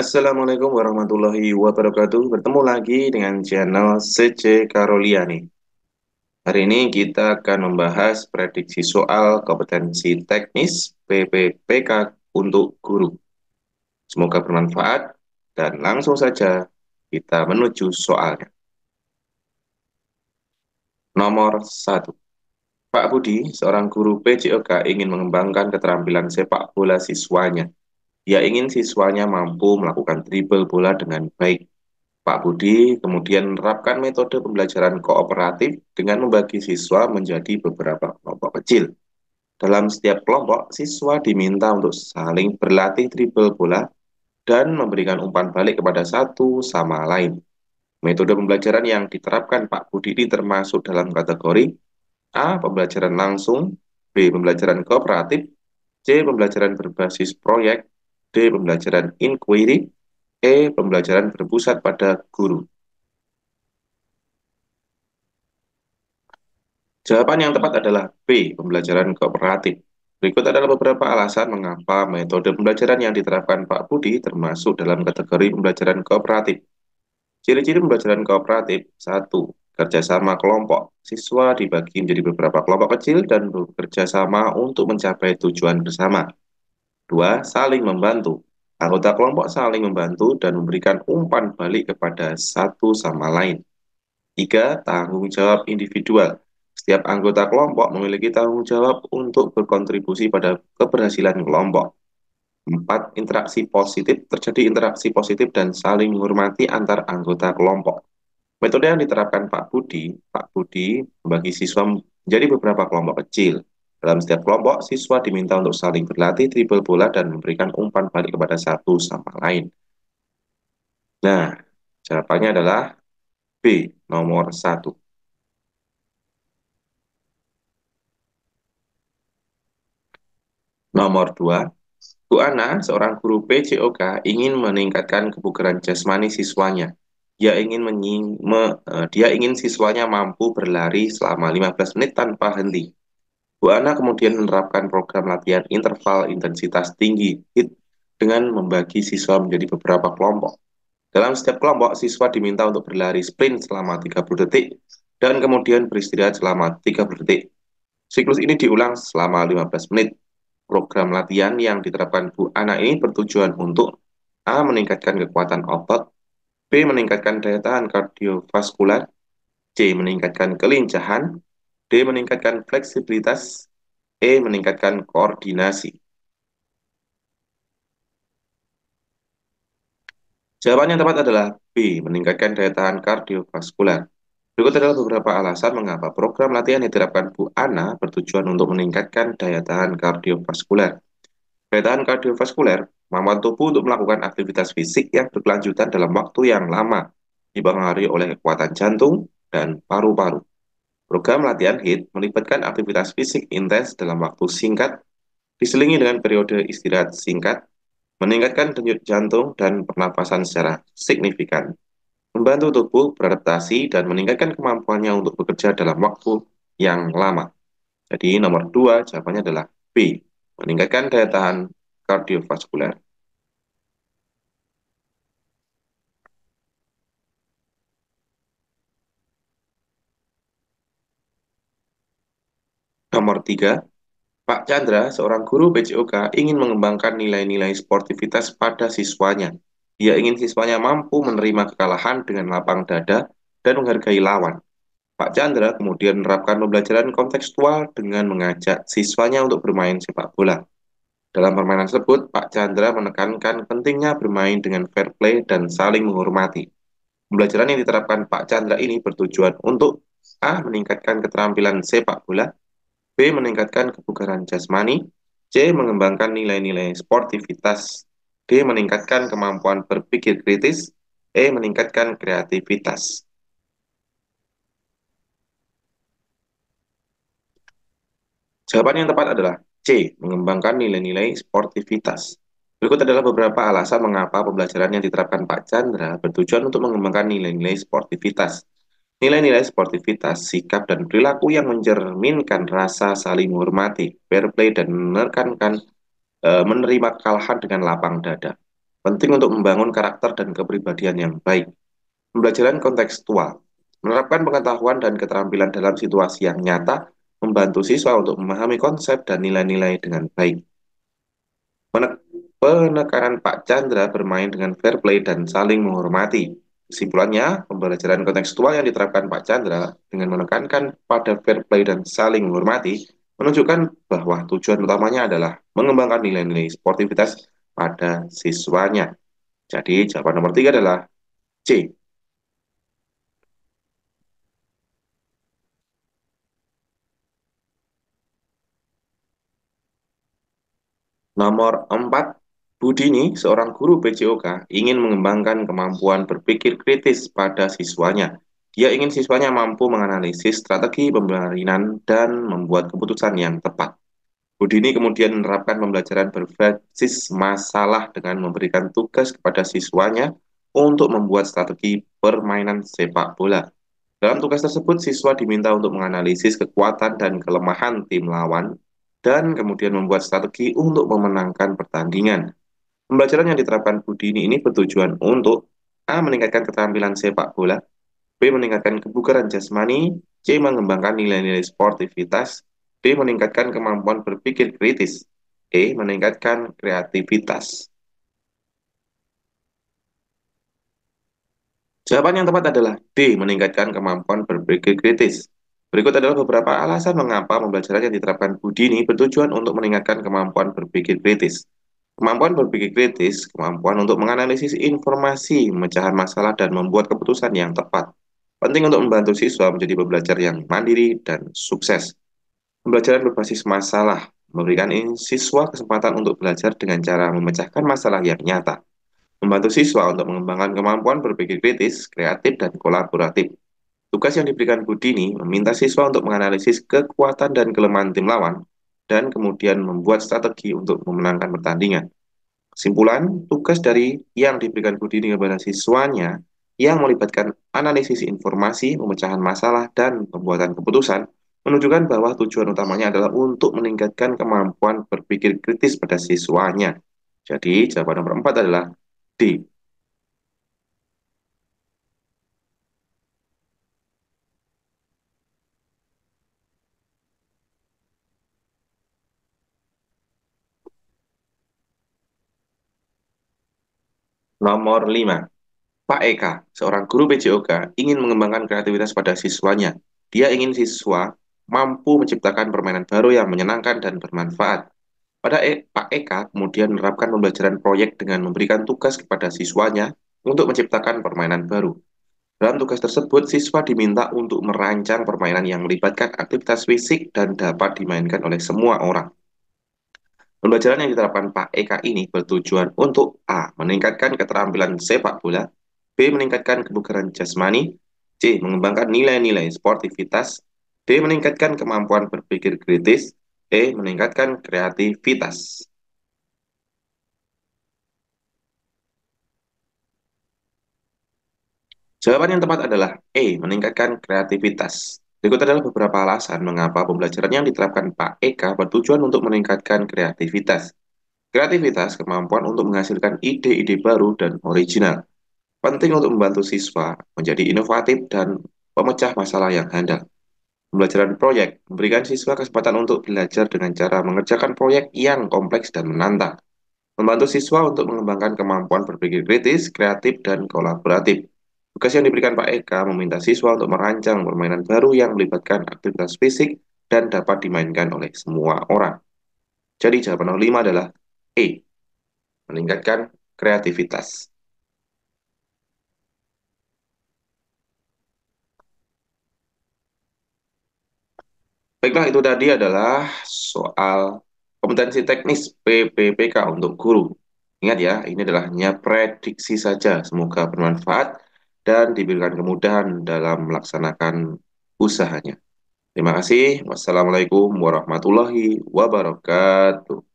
Assalamualaikum warahmatullahi wabarakatuh. Bertemu lagi dengan channel CC Karoliani. Hari ini kita akan membahas prediksi soal kompetensi teknis PPPK untuk guru. Semoga bermanfaat dan langsung saja kita menuju soalnya. Nomor 1. Pak Budi, seorang guru PJOK ingin mengembangkan keterampilan sepak bola siswanya ia ya, ingin siswanya mampu melakukan triple bola dengan baik. Pak Budi kemudian menerapkan metode pembelajaran kooperatif dengan membagi siswa menjadi beberapa kelompok kecil. Dalam setiap kelompok, siswa diminta untuk saling berlatih triple bola dan memberikan umpan balik kepada satu sama lain. Metode pembelajaran yang diterapkan Pak Budi ini termasuk dalam kategori A. Pembelajaran langsung B. Pembelajaran kooperatif C. Pembelajaran berbasis proyek D. Pembelajaran inquiry E. Pembelajaran berpusat pada guru Jawaban yang tepat adalah B. Pembelajaran kooperatif Berikut adalah beberapa alasan mengapa metode pembelajaran yang diterapkan Pak Budi termasuk dalam kategori pembelajaran kooperatif. Ciri-ciri pembelajaran kooperatif 1 kerjasama kelompok. Siswa dibagi menjadi beberapa kelompok kecil dan bekerja sama untuk mencapai tujuan bersama. Dua, saling membantu. Anggota kelompok saling membantu dan memberikan umpan balik kepada satu sama lain. Tiga, tanggung jawab individual. Setiap anggota kelompok memiliki tanggung jawab untuk berkontribusi pada keberhasilan kelompok. Empat, interaksi positif. Terjadi interaksi positif dan saling menghormati antar anggota kelompok. Metode yang diterapkan Pak Budi, Pak Budi membagi siswa menjadi beberapa kelompok kecil. Dalam setiap kelompok, siswa diminta untuk saling berlatih triple bola dan memberikan umpan balik kepada satu sama lain. Nah, jawabannya adalah B, nomor 1. Nomor 2, Bu Ana, seorang guru PJOK, ingin meningkatkan kebugaran jasmani siswanya. Dia ingin, menying, me, eh, dia ingin siswanya mampu berlari selama 15 menit tanpa henti. Bu Ana kemudian menerapkan program latihan interval intensitas tinggi HIT dengan membagi siswa menjadi beberapa kelompok. Dalam setiap kelompok, siswa diminta untuk berlari sprint selama 30 detik dan kemudian beristirahat selama 30 detik. Siklus ini diulang selama 15 menit. Program latihan yang diterapkan Bu Ana ini bertujuan untuk A. meningkatkan kekuatan otot, B. meningkatkan daya tahan kardiovaskular, C. meningkatkan kelincahan, D. Meningkatkan fleksibilitas E. Meningkatkan koordinasi Jawaban yang tepat adalah B. Meningkatkan daya tahan kardiovaskular. Berikut adalah beberapa alasan mengapa program latihan yang diterapkan Bu Ana bertujuan untuk meningkatkan daya tahan kardiovaskular. Daya tahan kardiovaskular kemampuan tubuh untuk melakukan aktivitas fisik yang berkelanjutan dalam waktu yang lama, dipengaruhi oleh kekuatan jantung dan paru-paru. Program latihan HIIT melibatkan aktivitas fisik intens dalam waktu singkat, diselingi dengan periode istirahat singkat, meningkatkan denyut jantung dan pernapasan secara signifikan, membantu tubuh beradaptasi dan meningkatkan kemampuannya untuk bekerja dalam waktu yang lama. Jadi nomor dua jawabannya adalah B, meningkatkan daya tahan kardiovaskuler. Nomor 3, Pak Chandra, seorang guru BCOK, ingin mengembangkan nilai-nilai sportivitas pada siswanya. Dia ingin siswanya mampu menerima kekalahan dengan lapang dada dan menghargai lawan. Pak Chandra kemudian menerapkan pembelajaran kontekstual dengan mengajak siswanya untuk bermain sepak bola. Dalam permainan tersebut, Pak Chandra menekankan pentingnya bermain dengan fair play dan saling menghormati. Pembelajaran yang diterapkan Pak Chandra ini bertujuan untuk A. Meningkatkan keterampilan sepak bola Meningkatkan kebugaran jasmani. C. Mengembangkan nilai-nilai sportivitas. D. Meningkatkan kemampuan berpikir kritis. E. Meningkatkan kreativitas. Jawaban yang tepat adalah C. Mengembangkan nilai-nilai sportivitas. Berikut adalah beberapa alasan mengapa pembelajaran yang diterapkan Pak Chandra bertujuan untuk mengembangkan nilai-nilai sportivitas. Nilai-nilai sportivitas, sikap, dan perilaku yang mencerminkan rasa saling menghormati, fair play, dan menerkankan e, menerima kekalahan dengan lapang dada. Penting untuk membangun karakter dan kepribadian yang baik. Pembelajaran kontekstual, menerapkan pengetahuan dan keterampilan dalam situasi yang nyata, membantu siswa untuk memahami konsep dan nilai-nilai dengan baik. Penekanan Pak Chandra bermain dengan fair play dan saling menghormati, Kesimpulannya, pembelajaran kontekstual yang diterapkan Pak Chandra dengan menekankan pada fair play dan saling menghormati menunjukkan bahwa tujuan utamanya adalah mengembangkan nilai-nilai sportivitas pada siswanya. Jadi jawaban nomor tiga adalah C. Nomor empat Budini, seorang guru PJOK, ingin mengembangkan kemampuan berpikir kritis pada siswanya. Dia ingin siswanya mampu menganalisis strategi pembelajaran dan membuat keputusan yang tepat. Budini kemudian menerapkan pembelajaran berbasis masalah dengan memberikan tugas kepada siswanya untuk membuat strategi permainan sepak bola. Dalam tugas tersebut, siswa diminta untuk menganalisis kekuatan dan kelemahan tim lawan dan kemudian membuat strategi untuk memenangkan pertandingan. Pembelajaran yang diterapkan Budini ini bertujuan untuk A. Meningkatkan keterampilan sepak bola B. Meningkatkan kebugaran jasmani C. Mengembangkan nilai-nilai sportivitas D. Meningkatkan kemampuan berpikir kritis E. Meningkatkan kreativitas Jawaban yang tepat adalah D. Meningkatkan kemampuan berpikir kritis Berikut adalah beberapa alasan mengapa pembelajaran yang diterapkan Budini bertujuan untuk meningkatkan kemampuan berpikir kritis. Kemampuan berpikir kritis, kemampuan untuk menganalisis informasi, mencari masalah, dan membuat keputusan yang tepat. Penting untuk membantu siswa menjadi pembelajar yang mandiri dan sukses. Pembelajaran berbasis masalah memberikan siswa kesempatan untuk belajar dengan cara memecahkan masalah yang nyata. Membantu siswa untuk mengembangkan kemampuan berpikir kritis, kreatif, dan kolaboratif. Tugas yang diberikan Budini meminta siswa untuk menganalisis kekuatan dan kelemahan tim lawan, dan kemudian membuat strategi untuk memenangkan pertandingan. Kesimpulan, tugas dari yang diberikan Budi kepada siswanya yang melibatkan analisis informasi, pemecahan masalah, dan pembuatan keputusan menunjukkan bahwa tujuan utamanya adalah untuk meningkatkan kemampuan berpikir kritis pada siswanya. Jadi, jawaban nomor 4 adalah D. Nomor 5. Pak Eka, seorang guru PJOK, ingin mengembangkan kreativitas pada siswanya. Dia ingin siswa mampu menciptakan permainan baru yang menyenangkan dan bermanfaat. Pada e Pak Eka kemudian menerapkan pembelajaran proyek dengan memberikan tugas kepada siswanya untuk menciptakan permainan baru. Dalam tugas tersebut, siswa diminta untuk merancang permainan yang melibatkan aktivitas fisik dan dapat dimainkan oleh semua orang. Pembelajaran yang diterapkan Pak Eka ini bertujuan untuk A. Meningkatkan keterampilan sepak bola B. Meningkatkan kebugaran jasmani C. Mengembangkan nilai-nilai sportivitas D. Meningkatkan kemampuan berpikir kritis E. Meningkatkan kreativitas Jawaban yang tepat adalah E. Meningkatkan kreativitas Berikut adalah beberapa alasan mengapa pembelajaran yang diterapkan Pak Eka bertujuan untuk meningkatkan kreativitas. Kreativitas kemampuan untuk menghasilkan ide-ide baru dan original. Penting untuk membantu siswa menjadi inovatif dan pemecah masalah yang handal. Pembelajaran proyek memberikan siswa kesempatan untuk belajar dengan cara mengerjakan proyek yang kompleks dan menantang. Membantu siswa untuk mengembangkan kemampuan berpikir kritis, kreatif, dan kolaboratif. Tugas yang diberikan Pak Eka meminta siswa untuk merancang permainan baru yang melibatkan aktivitas fisik dan dapat dimainkan oleh semua orang. Jadi jawaban nomor 5 adalah E. Meningkatkan kreativitas. Baiklah, itu tadi adalah soal kompetensi teknis PPPK untuk guru. Ingat ya, ini adalah hanya prediksi saja. Semoga bermanfaat dan diberikan kemudahan dalam melaksanakan usahanya. Terima kasih. Wassalamualaikum warahmatullahi wabarakatuh.